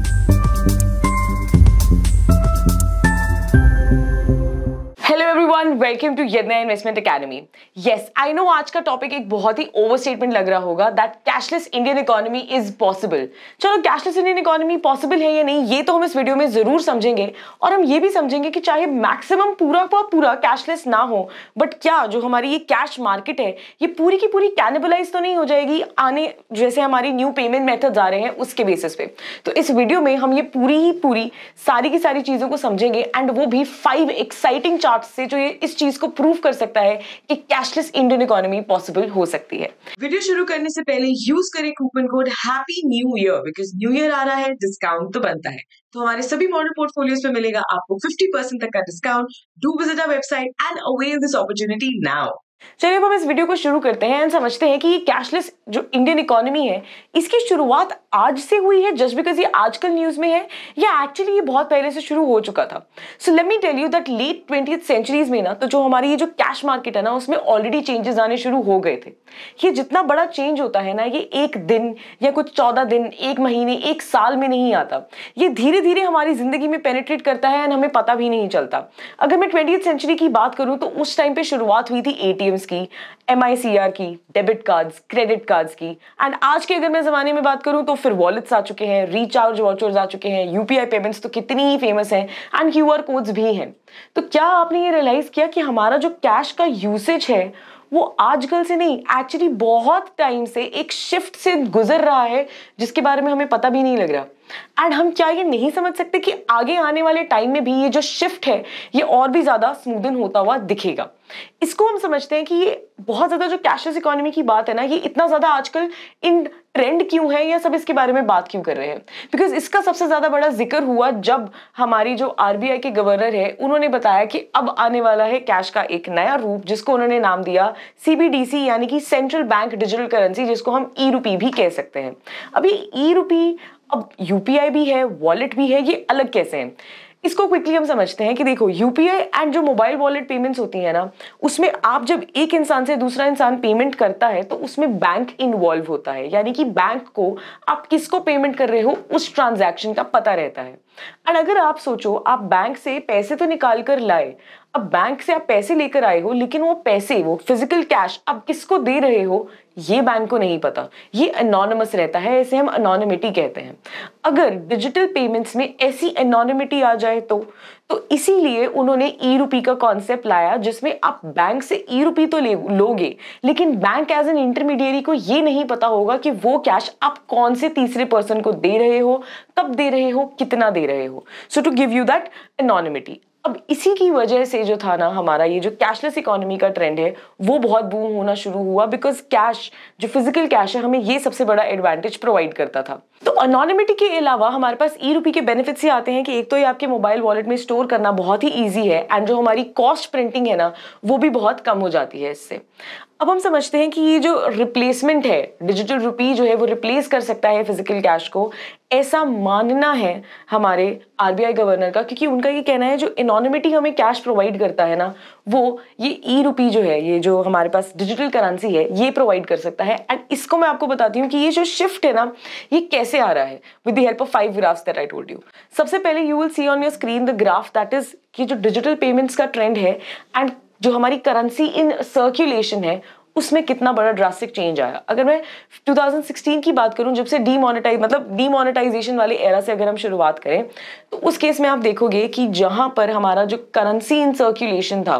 Thank you. Everyone welcome to Yadnya investment academy yes I know आज का topic एक बहुत ही ओवर स्टेटमेंट लग रहा होगा that cashless Indian economy is possible चलो कैशलेस इंडियन इकोनॉमी पॉसिबल है या नहीं ये तो हम इस वीडियो में जरूर समझेंगे और हम ये भी समझेंगे कि चाहे मैक्सिमम पूरा का पूरा कैशलेस ना हो बट क्या जो हमारी ये कैश मार्केट है ये पूरी की पूरी कैनिबलाइज तो नहीं हो जाएगी आने जैसे हमारी न्यू पेमेंट मेथड आ रहे हैं उसके बेसिस पे तो इस वीडियो में हम ये पूरी ही पूरी सारी की सारी चीज़ों को समझेंगे एंड वो भी फाइव एक्साइटिंग चार्ट से जो ये इस चीज को प्रूव कर सकता है कि कैशलेस इंडियन इकोनॉमी पॉसिबल हो सकती है वीडियो शुरू करने से पहले यूज करें coupon code happy new year because new year आ रहा है डिस्काउंट तो बनता है तो हमारे सभी मॉडल पोर्टफोलियोज पे मिलेगा आपको 50% तक का discount do visit our website and avail this opportunity now चलिए अब हम इस वीडियो को शुरू करते हैं एंड समझते हैं कि ये कैशलेस जो इंडियन इकोनॉमी है इसकी शुरुआत आज से हुई है जस्ट बिकॉज ये आजकल न्यूज़ में है या एक्चुअली ये बहुत पहले से शुरू हो चुका था so let me tell you that late twenty centuries में ना तो जो हमारी ये जो कैश मार्केट है ना उसमें ऑलरेडी चेंजेस आने शुरू हो गए थे ये जितना बड़ा चेंज होता है ना ये एक दिन या कुछ चौदह दिन एक महीने एक साल में नहीं आता ये धीरे धीरे हमारी ज़िंदगी में पेनिट्रेट करता है एंड हमें पता भी नहीं चलता अगर मैं ट्वेंटी सेंचुरी की बात करूँ तो उस टाइम पर शुरुआत हुई थी ए एटीएम्स की एम की डेबिट कार्ड्स क्रेडिट कार्ड्स की एंड आज के अगर मैं ज़माने में बात करूं तो फिर वॉलेट्स आ चुके हैं रिचार्ज वॉचर्स आ चुके हैं यूपीआई पेमेंट्स तो कितनी ही फेमस हैं एंड क्यू कोड्स भी हैं तो क्या आपने ये रियलाइज़ किया कि हमारा जो कैश का यूसेज है वो आजकल से नहीं एक्चुअली बहुत टाइम से एक शिफ्ट से गुजर रहा है जिसके बारे में हमें पता भी नहीं लग रहा एंड हम क्या ये नहीं समझ सकते कि आगे आने वाले टाइम में भी ये जो शिफ्ट है ये और भी ज़्यादा स्मूदन होता हुआ दिखेगा इसको हम समझते हैं कि ये बहुत ज़्यादा जो कैशलेस इकोनॉमी की बात है ना ये इतना ज़्यादा आजकल इन ट्रेंड क्यों है या सब इसके बारे में बात क्यों कर रहे हैं बिकॉज इसका सबसे ज़्यादा बड़ा जिक्र हुआ जब हमारी जो आर के गवर्नर है उन्होंने बताया कि अब आने वाला है कैश का एक नया रूप जिसको उन्होंने नाम दिया सी यानी कि सेंट्रल बैंक डिजिटल करेंसी जिसको हम ई रूपी भी कह सकते हैं अभी ई रूपी अब यूपीआई भी है वॉलेट भी है ये अलग कैसे हैं इसको क्विकली हम समझते हैं कि देखो यूपीआई एंड जो मोबाइल वॉलेट पेमेंट्स होती है ना उसमें आप जब एक इंसान से दूसरा इंसान पेमेंट करता है तो उसमें बैंक इन्वॉल्व होता है यानी कि बैंक को आप किसको पेमेंट कर रहे हो उस ट्रांजैक्शन का पता रहता है और अगर आप सोचो आप बैंक से पैसे तो निकाल कर लाए अब बैंक से आप पैसे लेकर आए हो लेकिन वो पैसे वो फिजिकल कैश आप किसको दे रहे हो ये बैंक को नहीं पता ये अनोनमस रहता है इसे हम अनोनिमिटी कहते हैं अगर डिजिटल पेमेंट्स में ऐसी अनोनिमिटी आ जाए तो तो इसीलिए उन्होंने ई रूपी का कॉन्सेप्ट लाया जिसमें आप बैंक से ई रूपी तो ले लोगे लेकिन बैंक एज एन इंटरमीडिएरी को ये नहीं पता होगा कि वो कैश आप कौन से तीसरे पर्सन को दे रहे हो कब दे रहे हो कितना दे रहे हो so to give you that anonymity अब इसी की वजह से जो था ना हमारा ये जो कैशलेस इकोनॉमी का ट्रेंड है वो बहुत बूम होना शुरू हुआ बिकॉज कैश जो फिजिकल कैश है हमें ये सबसे बड़ा एडवांटेज प्रोवाइड करता था तो अनोनिमिटी के अलावा हमारे पास ई रूपी के बेनिफिट्स ही आते हैं कि एक तो ये आपके मोबाइल वॉलेट में स्टोर करना बहुत ही ईजी है एंड जो हमारी कॉस्ट प्रिंटिंग है ना वो भी बहुत कम हो जाती है इससे अब हम समझते हैं कि ये जो रिप्लेसमेंट है डिजिटल रुपी जो है वो रिप्लेस कर सकता है फिजिकल कैश को ऐसा मानना है हमारे आरबीआई गवर्नर का क्योंकि उनका ये कहना है जो इनोनिमिटी हमें कैश प्रोवाइड करता है ना वो ये ई रुपी जो है ये जो हमारे पास डिजिटल करेंसी है ये प्रोवाइड कर सकता है एंड इसको मैं आपको बताती हूँ कि ये जो शिफ्ट है ना ये कैसे आ रहा है with the help of five graphs that I told you सबसे पहले you will see on your screen the graph that is कि जो डिजिटल पेमेंट्स का ट्रेंड है एंड जो हमारी करेंसी इन सर्क्यूलेशन है उसमें कितना बड़ा ड्रास्टिक चेंज आया अगर मैं 2016 की बात करूं जब से डीमोनेटाइज मतलब डीमोनेटाइजेशन वाले एरा से अगर हम शुरुआत करें तो उस केस में आप देखोगे कि जहां पर हमारा जो करेंसी इन सर्कुलेशन था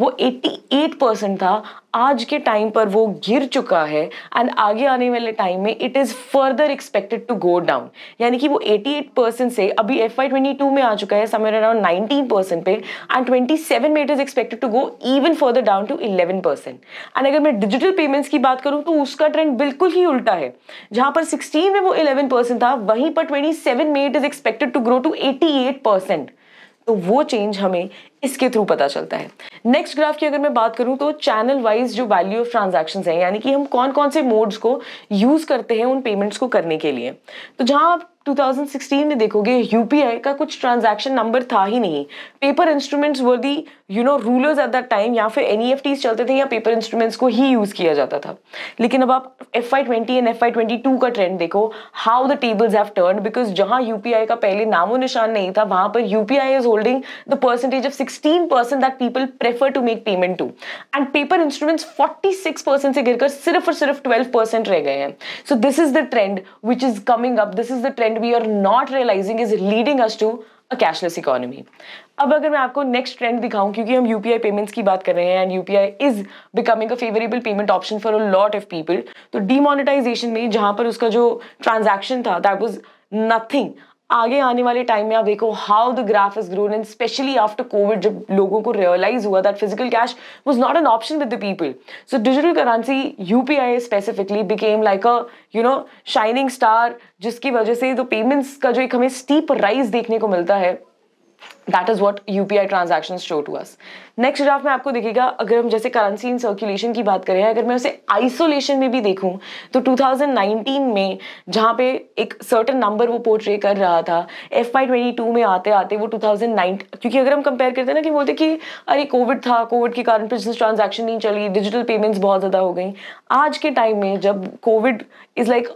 वो 88 परसेंट था आज के टाइम पर वो गिर चुका है एंड आगे आने वाले टाइम में it is further expected to go down यानी कि वो 88 परसेंट से अभी एफ आई में आ चुका है समय अराउंड नाइनटीन परसेंट पे एंड 27 में it is expected to go even further down to 11 percent and अगर मैं डिजिटल पेमेंट्स की बात करूँ तो उसका ट्रेंड बिल्कुल ही उल्टा है जहां पर सिक्सटीन में वो इलेवन परसेंट था वहीं पर ट्वेंटी में it is expected to grow to eighty percent तो वो चेंज हमें इसके थ्रू पता चलता है नेक्स्ट ग्राफ की अगर मैं बात करूं तो चैनल वाइज जो वैल्यू ऑफ ट्रांजेक्शन है यानी कि हम कौन कौन से मोड्स को यूज़ करते हैं उन पेमेंट्स को करने के लिए तो जहां आप 2016 में देखोगे यूपीआई का कुछ ट्रांजेक्शन नंबर था ही नहीं paper instruments were the you know rulers at that time या फिर एन e चलते थे या पेपर इंस्ट्रूमेंट्स को ही यूज़ किया जाता था लेकिन अब आप F I twenty and F I twenty two का ट्रेंड देखो how the tables have turn because जहां यूपीआई का पहले नामो निशान नहीं था वहां पर UPI is holding the percentage of sixteen percent that people prefer to make payment to and paper instruments forty six percent से गिरकर सिर्फ और सिर्फ ट्वेल्व परसेंट रह गए हैं so this is the trend which is coming up this is the trend we are not realising is leading us to a cashless economy अब अगर मैं आपको नेक्स्ट ट्रेंड दिखाऊं क्योंकि हम यूपीआई पेमेंट्स की बात कर रहे हैं and UPI is becoming a favourable payment option for a lot of people तो डीमोनेटाइजेशन में जहां पर उसका जो ट्रांजैक्शन था दैट वाज नथिंग आगे आने वाले टाइम में आप देखो how the graph is grown and specially after Covid जब लोगों को रियलाइज हुआ that physical cash was not an option with the people so digital currency U P I specifically became like a you know shining star जिसकी वजह से जो payments का जो एक हमें स्टीप राइज देखने को मिलता है that is what U P I transaction show to us next graph में आपको दिखेगा अगर हम जैसे करेंसी इन सर्कुलेशन की बात करें अगर मैं उसे आइसोलेशन में भी देखूं तो 2019 में जहाँ पे एक सर्टन नंबर वो पोर्ट्रे कर रहा था एफ आई ट्वेंटी टू में आते आते वो टू थाउजेंड नाइन क्योंकि अगर हम कंपेयर करते हैं ना कि बोलते कि अरे कोविड था कोविड के कारण बिजनेस ट्रांजेक्शन नहीं चली डिजिटल पेमेंट्स बहुत ज़्यादा हो गई आज के टाइम में जब कोविड इज़ लाइक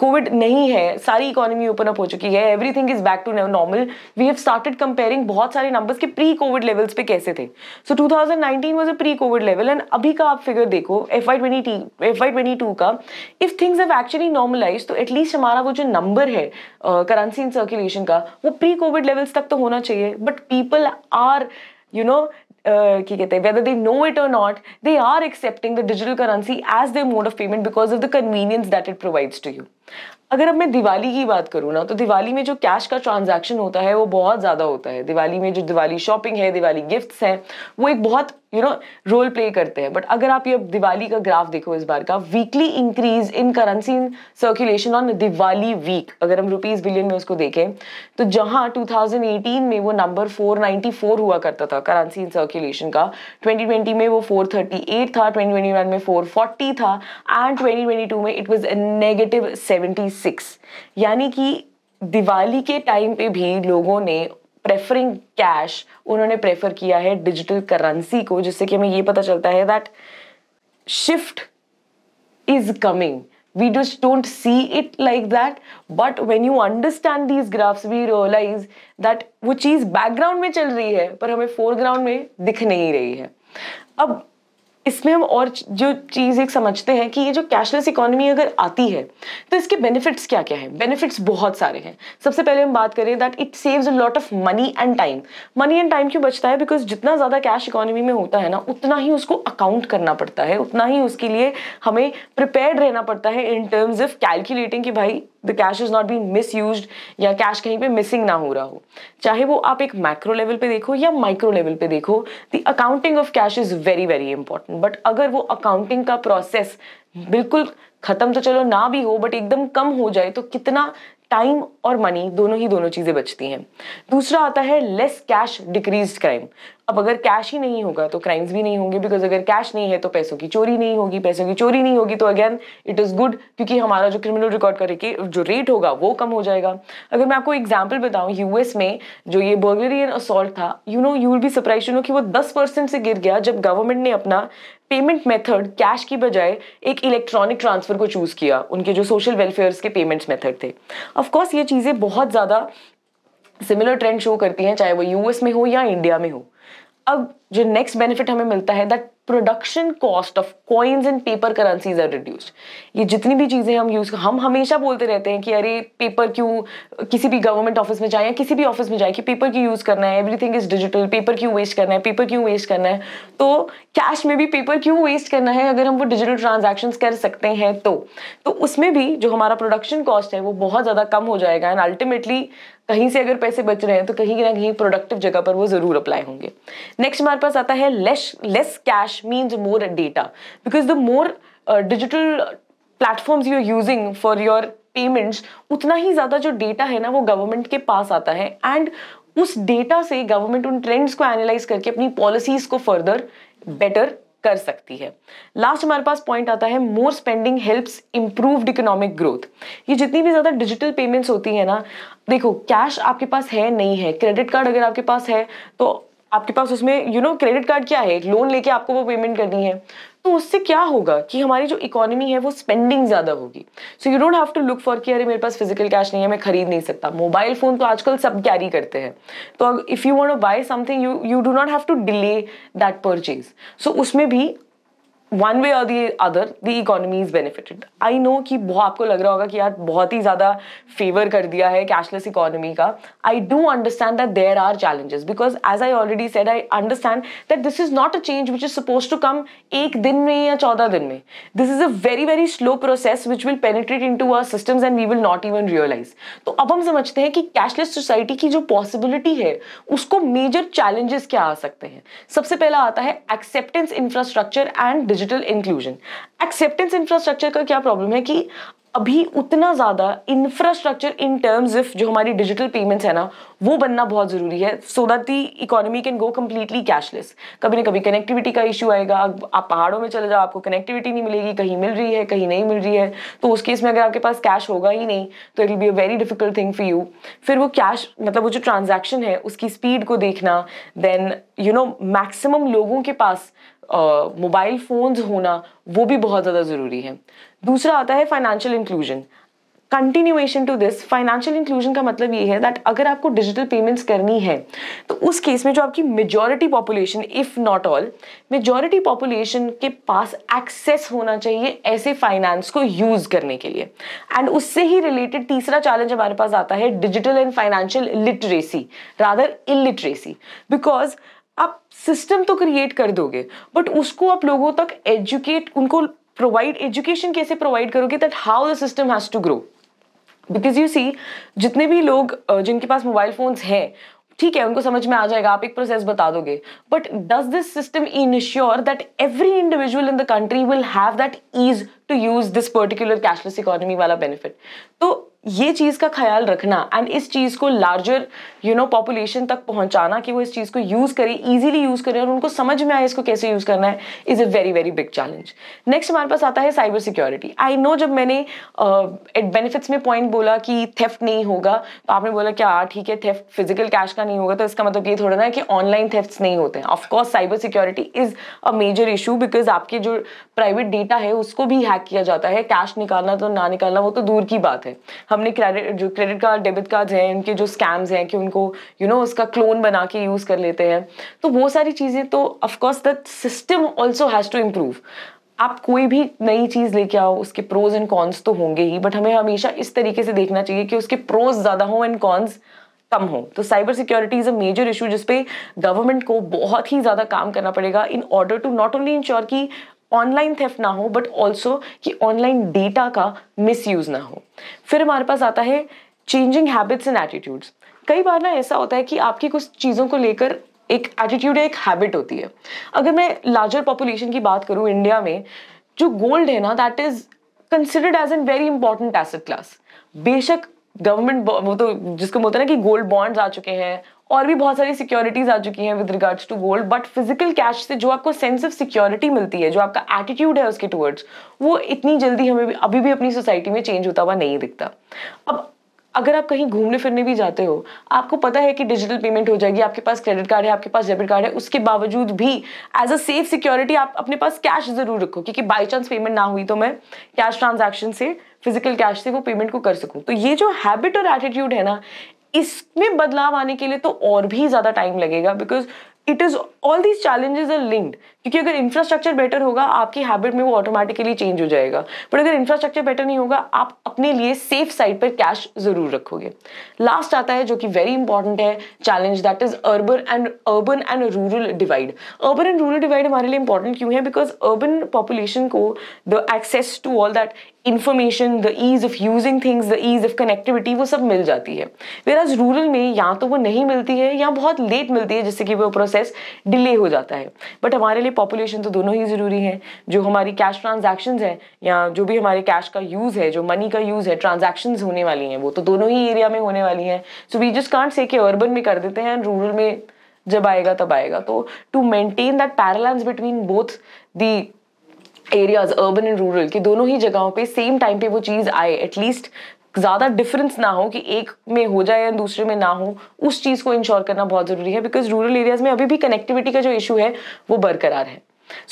कोविड नहीं है सारी इकोनॉमी ओपन अप हो चुकी है everything is back to normal we have started comparing बहुत सारे नंबर्स के प्री कोविड लेवल्स पे कैसे थे so so, 2019 was a pre Covid level and अभी का आप फिगर देखो F I twenty F I twenty two का if things have actually normalise तो एटलीस्ट हमारा वो जो नंबर है करेंसी इन सर्कुलेशन का वो प्री कोविड लेवल्स तक तो होना चाहिए but people are you know की कहते हैं वेदर दे नो इट और not they are accepting the digital currency as the mode of payment because of the convenience that it provides to you अगर अब मैं दिवाली की बात करूँ ना तो दिवाली में जो कैश का ट्रांजैक्शन होता है वो बहुत ज़्यादा होता है दिवाली में जो दिवाली शॉपिंग है दिवाली गिफ्ट्स हैं वो एक बहुत यू नो रोल प्ले करते हैं बट अगर आप ये दिवाली का ग्राफ देखो इस बार का weekly increase in currency in circulation on Diwali week अगर हम रुपीज़ बिलियन में उसको देखें तो जहाँ टू में वो नंबर फोर हुआ करता था करेंसी इन सर्कुलेशन का ट्वेंटी में वो फोर था ट्वेंटी में फोर था एंड ट्वेंटी में इट वाज नेगेटिव 76 यानी कि दिवाली के टाइम पे भी लोगों ने प्रेफरिंग कैश उन्होंने प्रेफर किया है डिजिटल करेंसी को जिससे कि हमें ये पता चलता है that shift is coming we just don't see it like that but when you understand these graphs we realise that वो चीज़ बैकग्राउंड में चल रही है पर हमें फोरग्राउंड में दिख नहीं रही है अब इसमें हम और जो चीज़ एक समझते हैं कि ये जो कैशलेस इकोनॉमी अगर आती है तो इसके बेनिफिट्स क्या क्या है बेनिफिट्स बहुत सारे हैं सबसे पहले हम बात करें that it saves a lot of money and time money and time क्यों बचता है बिकॉज जितना ज़्यादा कैश इकोनॉमी में होता है ना उतना ही उसको अकाउंट करना पड़ता है उतना ही उसके लिए हमें प्रिपेयर रहना पड़ता है इन टर्म्स ऑफ कैलकुलेटिंग कि भाई the cash is not been misuse या कैश कहीं पे मिसिंग ना हो रहा हो चाहे वो आप एक मैक्रो लेवल पे देखो या माइक्रो लेवल पे देखो the accounting of cash is very very important but अगर वो अकाउंटिंग का प्रोसेस बिल्कुल ख़त्म तो चलो ना भी हो बट एकदम कम हो जाए तो कितना टाइम और मनी दोनों ही दोनों चीज़ें बचती हैं दूसरा आता है लेस कैश डिक्रीज क्राइम अब अगर कैश ही नहीं होगा तो क्राइम्स भी नहीं होंगे बिकॉज अगर कैश नहीं है तो पैसों की चोरी नहीं होगी पैसों की चोरी नहीं होगी तो अगेन इट इज़ गुड क्योंकि हमारा जो क्रिमिनल रिकॉर्ड करे के जो रेट होगा वो कम हो जाएगा अगर मैं आपको एग्जाम्पल बताऊँ यूएस में जो ये बर्गरी एंड असोल्ट था you know you will be surprise you know कि वो दस परसेंट से गिर गया जब गवर्नमेंट ने अपना पेमेंट मेथड कैश की बजाय एक इलेक्ट्रॉनिक ट्रांसफ़र को चूज़ किया उनके जो सोशल वेलफेयर्स के पेमेंट्स मेथड थे ऑफकोर्स ये चीज़ें बहुत ज़्यादा सिमिलर ट्रेंड शो करती हैं चाहे वो यूएस में हो या इंडिया में हो अब जो नेक्स्ट बेनिफिट हमें मिलता है that production cost of coins and paper currencies are reduced ये जितनी भी चीज़ें हम यूज़ हम हमेशा बोलते रहते हैं कि अरे पेपर क्यों किसी भी गवर्नमेंट ऑफिस में जाए या किसी भी ऑफिस में जाए कि पेपर क्यों यूज़ करना है एवरीथिंग इज़ डिजिटल पेपर क्यों वेस्ट करना है पेपर क्यों वेस्ट करना है तो कैश में भी पेपर क्यों वेस्ट करना है अगर हम वो डिजिटल ट्रांजेक्शन कर सकते हैं तो, तो उसमें भी जो हमारा प्रोडक्शन कॉस्ट है वो बहुत ज़्यादा कम हो जाएगा एंड अल्टीमेटली कहीं से अगर पैसे बच रहे हैं तो कहीं ना कहीं प्रोडक्टिव जगह पर वो ज़रूर अप्लाई होंगे नेक्स्ट हमारे पास आता है less less cash means more data because the more digital platforms you are using for your payments उतना ही ज़्यादा जो डेटा है ना वो गवर्नमेंट के पास आता है एंड उस डेटा से गवर्नमेंट उन ट्रेंड्स को एनालाइज करके अपनी पॉलिसीज को फर्दर बेटर कर सकती है लास्ट हमारे पास पॉइंट आता है more spending helps improved economic growth ये जितनी भी ज़्यादा डिजिटल पेमेंट्स होती है ना देखो कैश आपके पास है नहीं है क्रेडिट कार्ड अगर आपके पास है तो आपके पास उसमें यू नो क्रेडिट कार्ड क्या है लोन लेके आपको वो पेमेंट करनी है तो उससे क्या होगा कि हमारी जो इकोनॉमी है वो स्पेंडिंग ज़्यादा होगी so you don't have to look for कि अरे मेरे पास फिजिकल कैश नहीं है मैं खरीद नहीं सकता मोबाइल फ़ोन तो आजकल सब कैरी करते हैं तो if you want to buy something you you do not have to delay that purchase so उसमें भी वन वे और the other the economy is benefited I know कि आपको लग रहा होगा कि यार बहुत ही ज़्यादा फेवर कर दिया है कैशलेस इकोनॉमी का I do understand that there are challenges because as I already said I understand that this is not a change which is suppose to come एक दिन में या चौदह दिन में this is a very very slow process which will penetrate into our systems and we will not even realise तो अब हम समझते हैं कि कैशलेस सोसाइटी की जो पॉसिबिलिटी है उसको मेजर चैलेंजेस क्या आ सकते हैं सबसे पहला आता है acceptance infrastructure and digital inclusion acceptance infrastructure का क्या प्रॉब्लम है कि अभी उतना ज़्यादा इंफ्रास्ट्रक्चर इन टर्म्स इफ जो हमारी डिजिटल पेमेंट्स है ना वो बनना बहुत ज़रूरी है so that the economy can go completely cashless कभी ना कभी कनेक्टिविटी का इशू आएगा आप पहाड़ों में चले जाओ आपको कनेक्टिविटी नहीं मिलेगी कहीं मिल रही है कहीं नहीं मिल रही है तो उस केस में अगर आपके पास कैश होगा ही नहीं तो it will be a very difficult thing for you फिर वो कैश मतलब वो जो ट्रांजेक्शन है उसकी स्पीड को देखना देन यू नो मैक्सिमम लोगों के पास मोबाइल फ़ोन्स होना वो भी बहुत ज़्यादा ज़रूरी है दूसरा आता है financial inclusion continuation to this financial inclusion का मतलब ये है दैट अगर आपको डिजिटल पेमेंट्स करनी है तो उस केस में जो आपकी majority population if not all majority population के पास एक्सेस होना चाहिए ऐसे फाइनेंस को यूज़ करने के लिए एंड उससे ही रिलेटेड तीसरा चैलेंज हमारे पास आता है digital and financial literacy rather illiteracy because आप सिस्टम तो क्रिएट कर दोगे बट उसको आप लोगों तक एजुकेट उनको प्रोवाइड एजुकेशन कैसे प्रोवाइड करोगे that how the system has to grow because you see जितने भी लोग जिनके पास मोबाइल फोन्स हैं ठीक है उनको समझ में आ जाएगा आप एक प्रोसेस बता दोगे but does this system ensure that every individual in the country will have that ease to use this particular cashless economy वाला बेनिफिट तो ये चीज़ का ख्याल रखना एंड इस चीज़ को लार्जर यू नो पॉपुलेशन तक पहुंचाना कि वो इस चीज़ को यूज़ करें इजीली यूज़ करें और उनको समझ में आए इसको कैसे यूज़ करना है is a very very big challenge next हमारे पास आता है साइबर सिक्योरिटी आई नो जब मैंने एट uh, बेनिफिट्स में पॉइंट बोला कि थेफ्ट नहीं होगा तो आपने बोला कि हाँ ठीक है थेफ्ट फिजिकल कैश का नहीं होगा तो इसका मतलब ये थोड़ा ना कि ऑनलाइन थेफ्ट नहीं होते हैं of course cyber security is a major issue because आपके जो प्राइवेट डेटा है उसको भी हैक किया जाता है कैश निकालना तो ना निकालना वो तो दूर की बात है हमने क्रेडिट जो क्रेडिट कार्ड डेबिट कार्ड हैं इनके जो स्कैम्स हैं कि उनको यू you नो know, उसका क्लोन बना के यूज़ कर लेते हैं तो वो सारी चीज़ें तो of course that system also has to improve आप कोई भी नई चीज़ लेके आओ उसके प्रोज एंड कॉन्स तो होंगे ही बट हमें हमेशा इस तरीके से देखना चाहिए कि उसके प्रोज ज़्यादा हों एंड कॉन्स कम हो तो cyber security is a major issue जिसपे गवर्नमेंट को बहुत ही ज़्यादा काम करना पड़ेगा in order to not only ensure कि ऑनलाइन थेफ्ट ना हो बट ऑल्सो कि ऑनलाइन डेटा का मिस ना हो फिर हमारे पास आता है चेंजिंग हैबिट्स एंड एटीट्यूड्स कई बार ना ऐसा होता है कि आपकी कुछ चीज़ों को लेकर एक एटीट्यूड या एक हैबिट होती है अगर मैं लार्जर पॉपुलेशन की बात करूँ इंडिया में जो गोल्ड है ना that is considered as an very important asset class बेशक गवर्नमेंट वो तो जिसको बोलते हैं ना कि गोल्ड बॉन्ड्स आ चुके हैं और भी बहुत सारी सिक्योरिटीज आ चुकी हैं with regards to gold but physical cash से जो आपको सेंस ऑफ सिक्योरिटी मिलती है जो आपका एटीट्यूड है उसके टूवर्ड्स वो इतनी जल्दी हमें भी, अभी भी अपनी सोसाइटी में चेंज होता हुआ नहीं दिखता अब अगर आप कहीं घूमने फिरने भी जाते हो आपको पता है कि डिजिटल पेमेंट हो जाएगी आपके पास क्रेडिट कार्ड है आपके पास डेबिट कार्ड है उसके बावजूद भी एज अ सेफ सिक्योरिटी आप अपने पास कैश जरूर रखो क्योंकि बाई चांस पेमेंट ना हुई तो मैं कैश ट्रांजैक्शन से फिजिकल कैश से वो पेमेंट को कर सकूं तो ये जो हैबिट और एटीट्यूड है ना इसमें बदलाव आने के लिए तो और भी ज़्यादा टाइम लगेगा because it is all these challenges are linked क्योंकि अगर इंफ्रास्ट्रक्चर बेटर होगा आपकी हैबिट में वो ऑटोमेटिकली चेंज हो जाएगा बट अगर इंफ्रास्ट्रक्चर बेटर नहीं होगा आप अपने लिए सेफ साइड पर कैश जरूर रखोगे लास्ट आता है जो कि वेरी इंपॉर्टेंट है challenge that is urban and urban and rural divide urban and rural divide हमारे लिए इंपॉर्टेंट क्यों है बिकॉज अर्बन पॉपुलेशन को the access to all that information the ease of using things the ease of connectivity वो सब मिल जाती है where आज रूरल में या तो वो नहीं मिलती है या बहुत लेट मिलती है जिससे कि वो प्रोसेस डिले हो जाता है बट हमारे लिए पॉपुलेशन तो दोनों ही ज़रूरी है जो हमारी कैश ट्रांजेक्शन है या जो भी हमारे कैश का यूज़ है जो मनी का यूज़ है ट्रांजेक्शन होने वाली हैं वो तो दोनों ही एरिया में होने वाली हैं so we just can't say कि अर्बन में कर देते हैं एंड रूरल में जब आएगा तब आएगा तो to maintain that parlance between both the areas urban and rural की दोनों ही जगहों पे सेम टाइम पे वो चीज़ आए एटलीस्ट ज़्यादा डिफरेंस ना हो कि एक में हो जाए या दूसरे में ना हो उस चीज़ को इंश्योर करना बहुत ज़रूरी है बिकॉज रूरल एरियाज़ में अभी भी कनेक्टिविटी का जो इशू है वो बरकरार है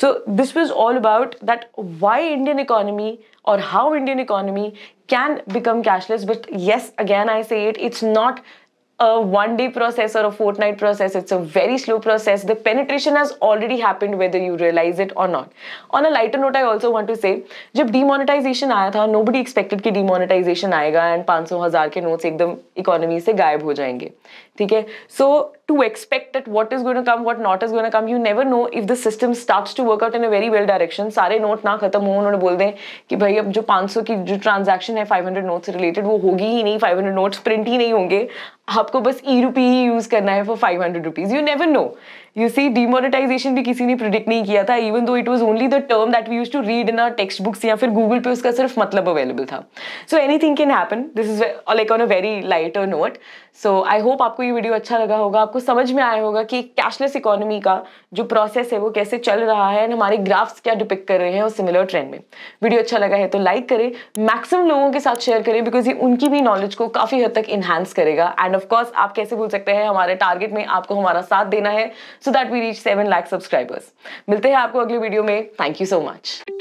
so this was all about that why Indian economy और how Indian economy can become cashless but yes again I say it it's not a one day process or a fortnight process. It's a very slow process. The penetration has already happened whether you realize it or not. On a lighter note, I also want to say, when demonetization came, nobody expected that demonetization come and 500 हजार notes will economy from the economy. ठीक है so to expect that what is gonna come what not is gonna come you never know if the system start to work out in a very well direction सारे note ना खत्म हो उन्होंने बोल दें कि भाई अब जो 500 की जो ट्रांजेक्शन है 500 नोट्स रिलेटेड वो होगी ही नहीं 500 नोट्स प्रिंट ही नहीं होंगे आपको बस ई रुपी ही यूज करना है for five hundred rupees you never know you see demonetization भी किसी ने प्रिडिक्ट नहीं किया था even though it was only the term that we use to read in our text books या फिर गूगल पे उसका सिर्फ मतलब अवेलेबल था so anything can happen this is like on a very light और नोट सो आई होप आपको ये वीडियो अच्छा लगा होगा आपको समझ में आया होगा कि कैशलेस इकोनॉमी का जो प्रोसेस है वो कैसे चल रहा है एंड हमारे ग्राफ्स क्या डिपिक्ट कर रहे हैं और सिमिलर ट्रेंड में वीडियो अच्छा लगा है तो लाइक करें मैक्सिमम लोगों के साथ शेयर करें बिकॉज ये उनकी भी नॉलेज को काफ़ी हद तक इन्हांस करेगा एंड ऑफकोर्स आप कैसे भूल सकते हैं हमारे टारगेट में आपको हमारा साथ देना है so that we reach seven lakh subscribers मिलते हैं आपको अगले वीडियो में थैंक यू सो मच